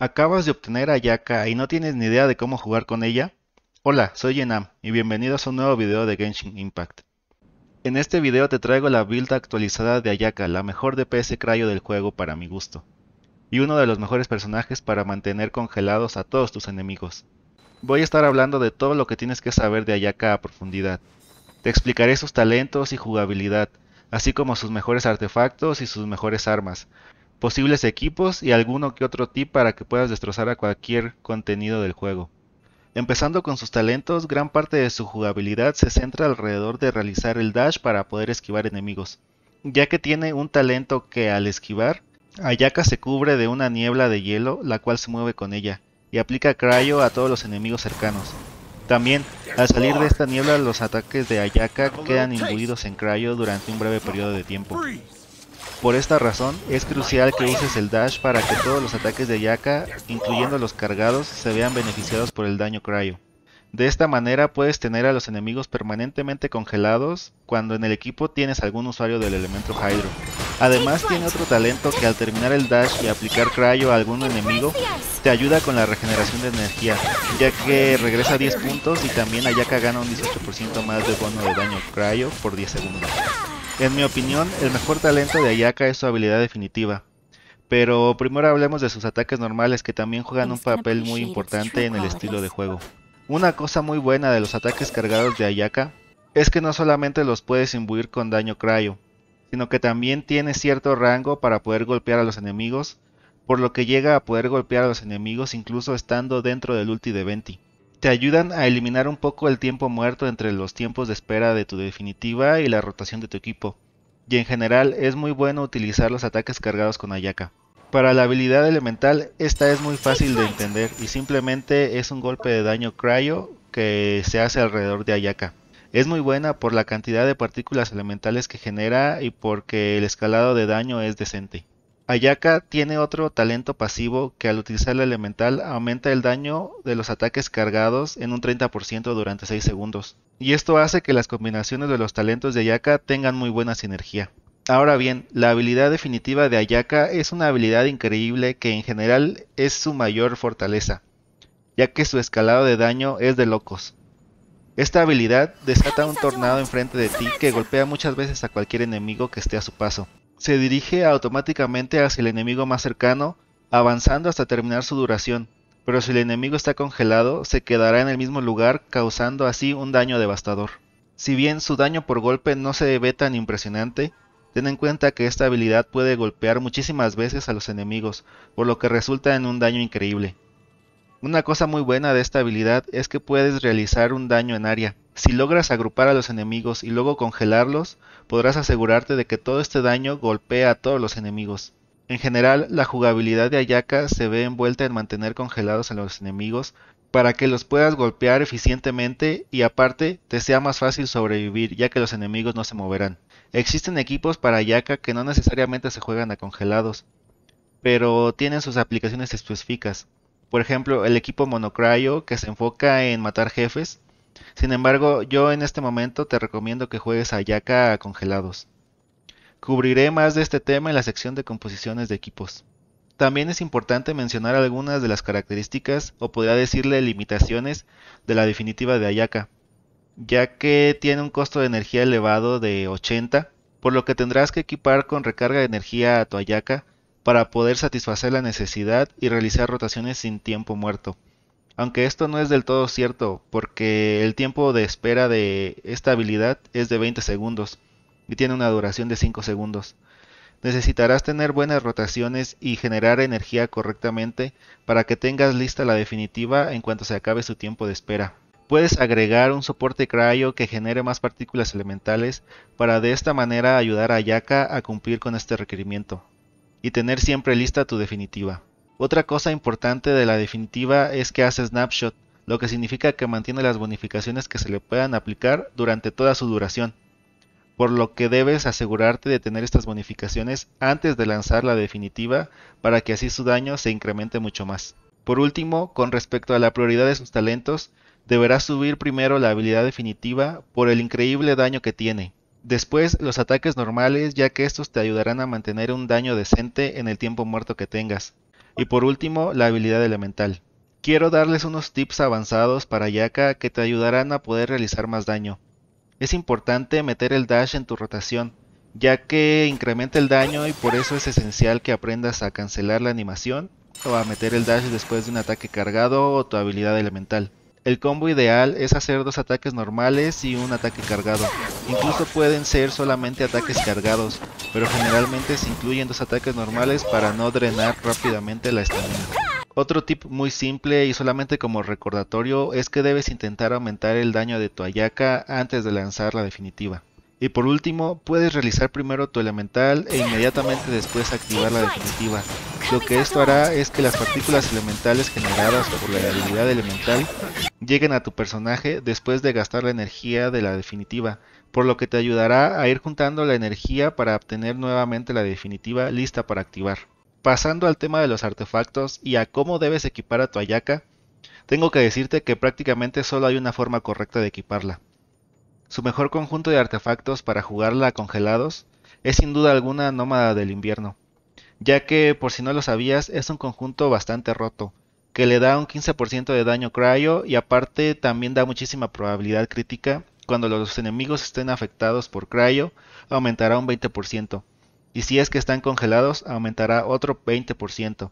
¿Acabas de obtener a y no tienes ni idea de cómo jugar con ella? Hola, soy Yenam y bienvenidos a un nuevo video de Genshin Impact. En este video te traigo la build actualizada de Ayaka, la mejor DPS crayo del juego para mi gusto, y uno de los mejores personajes para mantener congelados a todos tus enemigos. Voy a estar hablando de todo lo que tienes que saber de Ayaka a profundidad. Te explicaré sus talentos y jugabilidad, así como sus mejores artefactos y sus mejores armas, posibles equipos y alguno que otro tip para que puedas destrozar a cualquier contenido del juego. Empezando con sus talentos, gran parte de su jugabilidad se centra alrededor de realizar el dash para poder esquivar enemigos, ya que tiene un talento que al esquivar, Ayaka se cubre de una niebla de hielo la cual se mueve con ella, y aplica cryo a todos los enemigos cercanos. También, al salir de esta niebla, los ataques de Ayaka quedan imbuidos en cryo durante un breve periodo de tiempo. Por esta razón, es crucial que uses el dash para que todos los ataques de Yaka, incluyendo los cargados, se vean beneficiados por el daño cryo. De esta manera puedes tener a los enemigos permanentemente congelados cuando en el equipo tienes algún usuario del elemento Hydro. Además tiene otro talento que al terminar el dash y aplicar cryo a algún enemigo, te ayuda con la regeneración de energía, ya que regresa 10 puntos y también Yaka gana un 18% más de bono de daño cryo por 10 segundos. En mi opinión, el mejor talento de Ayaka es su habilidad definitiva. Pero primero hablemos de sus ataques normales que también juegan un papel muy importante en el estilo de juego. Una cosa muy buena de los ataques cargados de Ayaka es que no solamente los puedes imbuir con daño cryo, sino que también tiene cierto rango para poder golpear a los enemigos, por lo que llega a poder golpear a los enemigos incluso estando dentro del ulti de Venti te ayudan a eliminar un poco el tiempo muerto entre los tiempos de espera de tu definitiva y la rotación de tu equipo. Y en general es muy bueno utilizar los ataques cargados con Ayaka. Para la habilidad elemental, esta es muy fácil de entender y simplemente es un golpe de daño cryo que se hace alrededor de Ayaka. Es muy buena por la cantidad de partículas elementales que genera y porque el escalado de daño es decente. Ayaka tiene otro talento pasivo que al utilizar el elemental aumenta el daño de los ataques cargados en un 30% durante 6 segundos. Y esto hace que las combinaciones de los talentos de Ayaka tengan muy buena sinergia. Ahora bien, la habilidad definitiva de Ayaka es una habilidad increíble que en general es su mayor fortaleza, ya que su escalado de daño es de locos. Esta habilidad desata un tornado enfrente de ti que golpea muchas veces a cualquier enemigo que esté a su paso se dirige automáticamente hacia el enemigo más cercano, avanzando hasta terminar su duración, pero si el enemigo está congelado, se quedará en el mismo lugar, causando así un daño devastador. Si bien su daño por golpe no se ve tan impresionante, ten en cuenta que esta habilidad puede golpear muchísimas veces a los enemigos, por lo que resulta en un daño increíble. Una cosa muy buena de esta habilidad es que puedes realizar un daño en área. Si logras agrupar a los enemigos y luego congelarlos, podrás asegurarte de que todo este daño golpea a todos los enemigos. En general, la jugabilidad de Ayaka se ve envuelta en mantener congelados a los enemigos para que los puedas golpear eficientemente y aparte te sea más fácil sobrevivir ya que los enemigos no se moverán. Existen equipos para Ayaka que no necesariamente se juegan a congelados, pero tienen sus aplicaciones específicas. Por ejemplo, el equipo Monocryo que se enfoca en matar jefes. Sin embargo, yo en este momento te recomiendo que juegues a congelados. Cubriré más de este tema en la sección de composiciones de equipos. También es importante mencionar algunas de las características o podría decirle limitaciones de la definitiva de Ayaka, ya que tiene un costo de energía elevado de 80, por lo que tendrás que equipar con recarga de energía a tu Ayaka para poder satisfacer la necesidad y realizar rotaciones sin tiempo muerto. Aunque esto no es del todo cierto, porque el tiempo de espera de esta habilidad es de 20 segundos y tiene una duración de 5 segundos. Necesitarás tener buenas rotaciones y generar energía correctamente para que tengas lista la definitiva en cuanto se acabe su tiempo de espera. Puedes agregar un soporte cryo que genere más partículas elementales para de esta manera ayudar a Yaka a cumplir con este requerimiento y tener siempre lista tu definitiva. Otra cosa importante de la definitiva es que hace snapshot, lo que significa que mantiene las bonificaciones que se le puedan aplicar durante toda su duración, por lo que debes asegurarte de tener estas bonificaciones antes de lanzar la definitiva para que así su daño se incremente mucho más. Por último, con respecto a la prioridad de sus talentos, deberás subir primero la habilidad definitiva por el increíble daño que tiene, Después los ataques normales, ya que estos te ayudarán a mantener un daño decente en el tiempo muerto que tengas. Y por último, la habilidad elemental. Quiero darles unos tips avanzados para Yaka que te ayudarán a poder realizar más daño. Es importante meter el dash en tu rotación, ya que incrementa el daño y por eso es esencial que aprendas a cancelar la animación o a meter el dash después de un ataque cargado o tu habilidad elemental. El combo ideal es hacer dos ataques normales y un ataque cargado. Incluso pueden ser solamente ataques cargados, pero generalmente se incluyen dos ataques normales para no drenar rápidamente la estamina. Otro tip muy simple y solamente como recordatorio es que debes intentar aumentar el daño de tu ayaka antes de lanzar la definitiva. Y por último, puedes realizar primero tu elemental e inmediatamente después activar la definitiva. Lo que esto hará es que las partículas elementales generadas por la habilidad elemental lleguen a tu personaje después de gastar la energía de la definitiva, por lo que te ayudará a ir juntando la energía para obtener nuevamente la definitiva lista para activar. Pasando al tema de los artefactos y a cómo debes equipar a tu Ayaka, tengo que decirte que prácticamente solo hay una forma correcta de equiparla. Su mejor conjunto de artefactos para jugarla congelados es sin duda alguna Nómada del Invierno, ya que, por si no lo sabías, es un conjunto bastante roto, que le da un 15% de daño cryo y aparte también da muchísima probabilidad crítica cuando los enemigos estén afectados por cryo, aumentará un 20%, y si es que están congelados, aumentará otro 20%,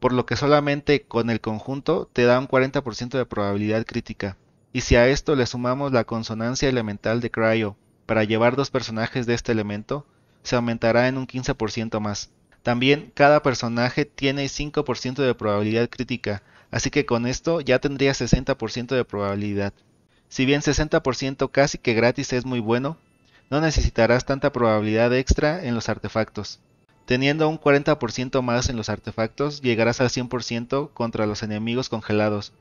por lo que solamente con el conjunto te da un 40% de probabilidad crítica y si a esto le sumamos la consonancia elemental de Cryo para llevar dos personajes de este elemento, se aumentará en un 15% más. También cada personaje tiene 5% de probabilidad crítica, así que con esto ya tendría 60% de probabilidad. Si bien 60% casi que gratis es muy bueno, no necesitarás tanta probabilidad extra en los artefactos. Teniendo un 40% más en los artefactos, llegarás al 100% contra los enemigos congelados,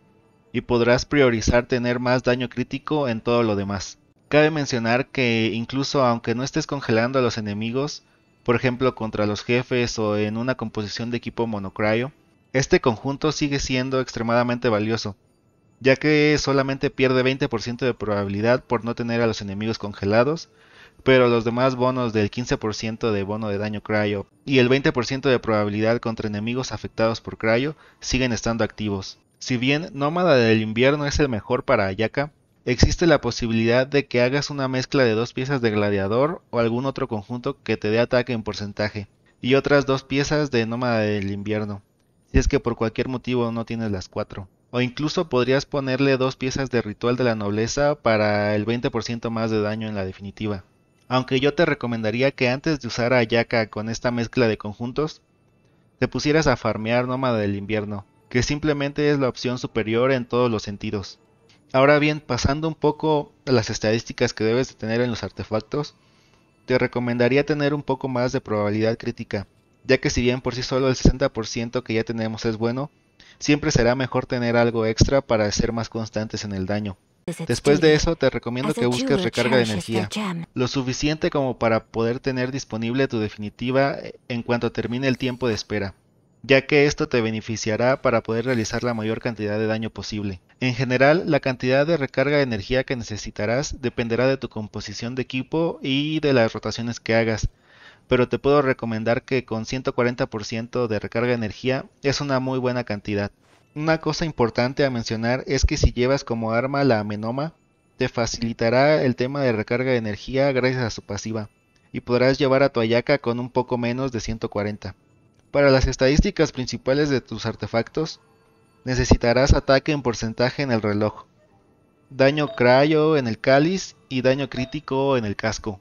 y podrás priorizar tener más daño crítico en todo lo demás. Cabe mencionar que incluso aunque no estés congelando a los enemigos, por ejemplo contra los jefes o en una composición de equipo monocryo, este conjunto sigue siendo extremadamente valioso, ya que solamente pierde 20% de probabilidad por no tener a los enemigos congelados, pero los demás bonos del 15% de bono de daño cryo y el 20% de probabilidad contra enemigos afectados por cryo siguen estando activos. Si bien Nómada del Invierno es el mejor para Ayaka, existe la posibilidad de que hagas una mezcla de dos piezas de gladiador o algún otro conjunto que te dé ataque en porcentaje, y otras dos piezas de nómada del invierno, si es que por cualquier motivo no tienes las cuatro. O incluso podrías ponerle dos piezas de ritual de la nobleza para el 20% más de daño en la definitiva. Aunque yo te recomendaría que antes de usar a Ayaka con esta mezcla de conjuntos, te pusieras a farmear nómada del invierno, que simplemente es la opción superior en todos los sentidos. Ahora bien, pasando un poco a las estadísticas que debes de tener en los artefactos, te recomendaría tener un poco más de probabilidad crítica, ya que si bien por sí solo el 60% que ya tenemos es bueno, siempre será mejor tener algo extra para ser más constantes en el daño. Después de eso te recomiendo que busques recarga de energía, lo suficiente como para poder tener disponible tu definitiva en cuanto termine el tiempo de espera ya que esto te beneficiará para poder realizar la mayor cantidad de daño posible. En general, la cantidad de recarga de energía que necesitarás dependerá de tu composición de equipo y de las rotaciones que hagas, pero te puedo recomendar que con 140% de recarga de energía es una muy buena cantidad. Una cosa importante a mencionar es que si llevas como arma la amenoma, te facilitará el tema de recarga de energía gracias a su pasiva, y podrás llevar a tu ayaka con un poco menos de 140. Para las estadísticas principales de tus artefactos, necesitarás ataque en porcentaje en el reloj, daño cryo en el cáliz y daño crítico en el casco.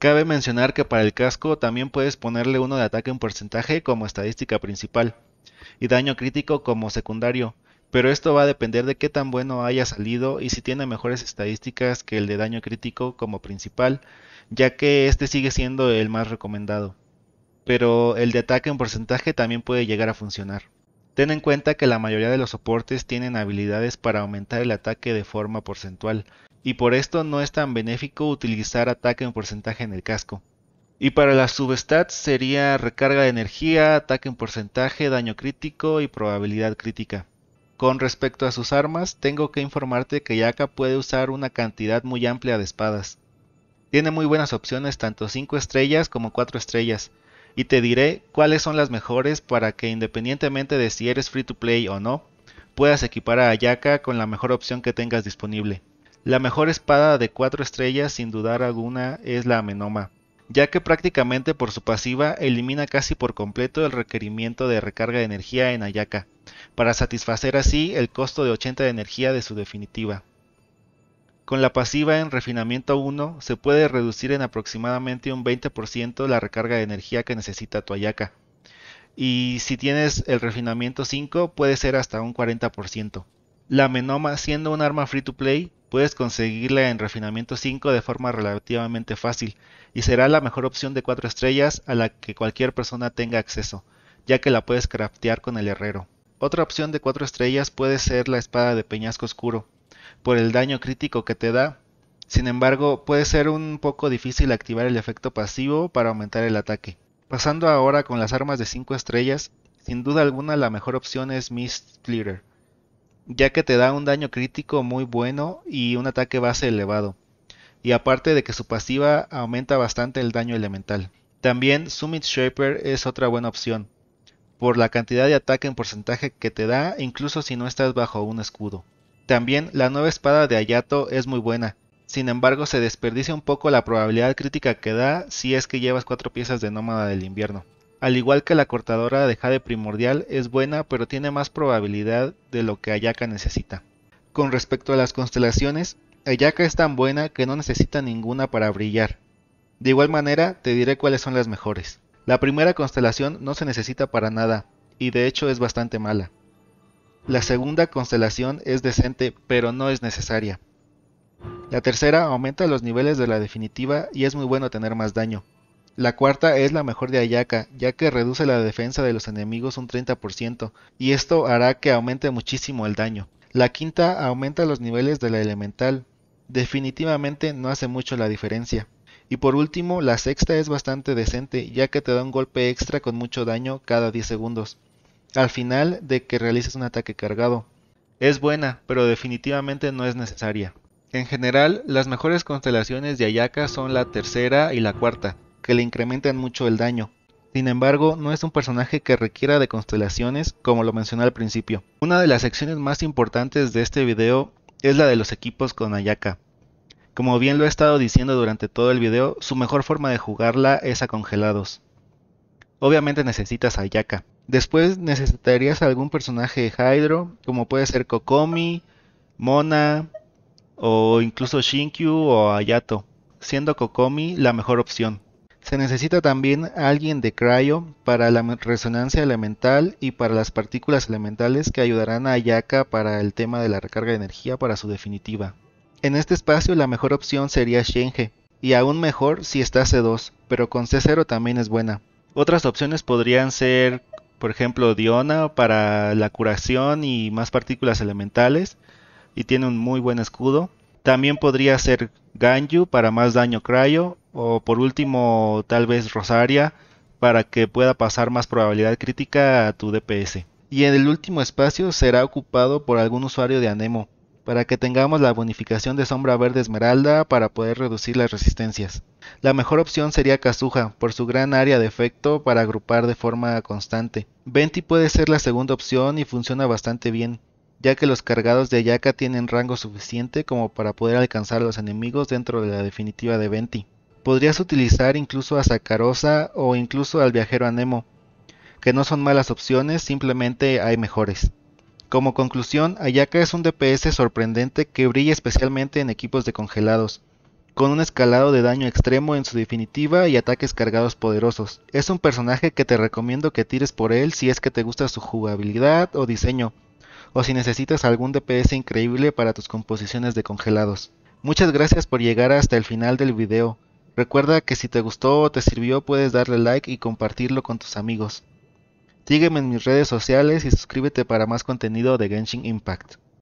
Cabe mencionar que para el casco también puedes ponerle uno de ataque en porcentaje como estadística principal y daño crítico como secundario, pero esto va a depender de qué tan bueno haya salido y si tiene mejores estadísticas que el de daño crítico como principal, ya que este sigue siendo el más recomendado pero el de ataque en porcentaje también puede llegar a funcionar. Ten en cuenta que la mayoría de los soportes tienen habilidades para aumentar el ataque de forma porcentual, y por esto no es tan benéfico utilizar ataque en porcentaje en el casco. Y para las substats sería recarga de energía, ataque en porcentaje, daño crítico y probabilidad crítica. Con respecto a sus armas, tengo que informarte que Yaka puede usar una cantidad muy amplia de espadas. Tiene muy buenas opciones tanto 5 estrellas como 4 estrellas, y te diré cuáles son las mejores para que independientemente de si eres free to play o no, puedas equipar a Ayaka con la mejor opción que tengas disponible. La mejor espada de 4 estrellas sin dudar alguna es la Amenoma, ya que prácticamente por su pasiva elimina casi por completo el requerimiento de recarga de energía en Ayaka, para satisfacer así el costo de 80 de energía de su definitiva. Con la pasiva en refinamiento 1 se puede reducir en aproximadamente un 20% la recarga de energía que necesita tu Ayaka. Y si tienes el refinamiento 5 puede ser hasta un 40%. La Menoma siendo un arma free to play puedes conseguirla en refinamiento 5 de forma relativamente fácil y será la mejor opción de 4 estrellas a la que cualquier persona tenga acceso, ya que la puedes craftear con el herrero. Otra opción de 4 estrellas puede ser la espada de peñasco oscuro, por el daño crítico que te da. Sin embargo, puede ser un poco difícil activar el efecto pasivo para aumentar el ataque. Pasando ahora con las armas de 5 estrellas, sin duda alguna la mejor opción es Mist Clearer, ya que te da un daño crítico muy bueno y un ataque base elevado, y aparte de que su pasiva aumenta bastante el daño elemental. También Summit Shaper es otra buena opción, por la cantidad de ataque en porcentaje que te da incluso si no estás bajo un escudo. También la nueva espada de Ayato es muy buena, sin embargo se desperdicia un poco la probabilidad crítica que da si es que llevas cuatro piezas de nómada del invierno. Al igual que la cortadora de jade primordial es buena pero tiene más probabilidad de lo que Ayaka necesita. Con respecto a las constelaciones, Ayaka es tan buena que no necesita ninguna para brillar. De igual manera te diré cuáles son las mejores. La primera constelación no se necesita para nada, y de hecho es bastante mala. La segunda constelación es decente, pero no es necesaria. La tercera aumenta los niveles de la definitiva y es muy bueno tener más daño. La cuarta es la mejor de Ayaka, ya que reduce la defensa de los enemigos un 30%, y esto hará que aumente muchísimo el daño. La quinta aumenta los niveles de la elemental. Definitivamente no hace mucho la diferencia. Y por último, la sexta es bastante decente, ya que te da un golpe extra con mucho daño cada 10 segundos al final de que realices un ataque cargado. Es buena, pero definitivamente no es necesaria. En general, las mejores constelaciones de Ayaka son la tercera y la cuarta, que le incrementan mucho el daño. Sin embargo, no es un personaje que requiera de constelaciones, como lo mencioné al principio. Una de las secciones más importantes de este video es la de los equipos con Ayaka. Como bien lo he estado diciendo durante todo el video, su mejor forma de jugarla es a congelados. Obviamente necesitas Ayaka, Después necesitarías algún personaje de Hydro, como puede ser Kokomi, Mona o incluso Shinkyu o Ayato, siendo Kokomi la mejor opción. Se necesita también alguien de Cryo para la resonancia elemental y para las partículas elementales que ayudarán a Ayaka para el tema de la recarga de energía para su definitiva. En este espacio la mejor opción sería Shenge, y aún mejor si está C2, pero con C0 también es buena. Otras opciones podrían ser por ejemplo, Diona para la curación y más partículas elementales. Y tiene un muy buen escudo. También podría ser Ganju para más daño cryo. O por último, tal vez Rosaria para que pueda pasar más probabilidad crítica a tu DPS. Y en el último espacio será ocupado por algún usuario de Anemo para que tengamos la bonificación de sombra verde esmeralda para poder reducir las resistencias. La mejor opción sería Kazuha, por su gran área de efecto para agrupar de forma constante. Venti puede ser la segunda opción y funciona bastante bien, ya que los cargados de Ayaka tienen rango suficiente como para poder alcanzar a los enemigos dentro de la definitiva de Venti. Podrías utilizar incluso a Sakarosa o incluso al viajero Anemo, que no son malas opciones, simplemente hay mejores. Como conclusión, Ayaka es un DPS sorprendente que brilla especialmente en equipos de congelados, con un escalado de daño extremo en su definitiva y ataques cargados poderosos. Es un personaje que te recomiendo que tires por él si es que te gusta su jugabilidad o diseño, o si necesitas algún DPS increíble para tus composiciones de congelados. Muchas gracias por llegar hasta el final del video. Recuerda que si te gustó o te sirvió puedes darle like y compartirlo con tus amigos. Sígueme en mis redes sociales y suscríbete para más contenido de Genshin Impact.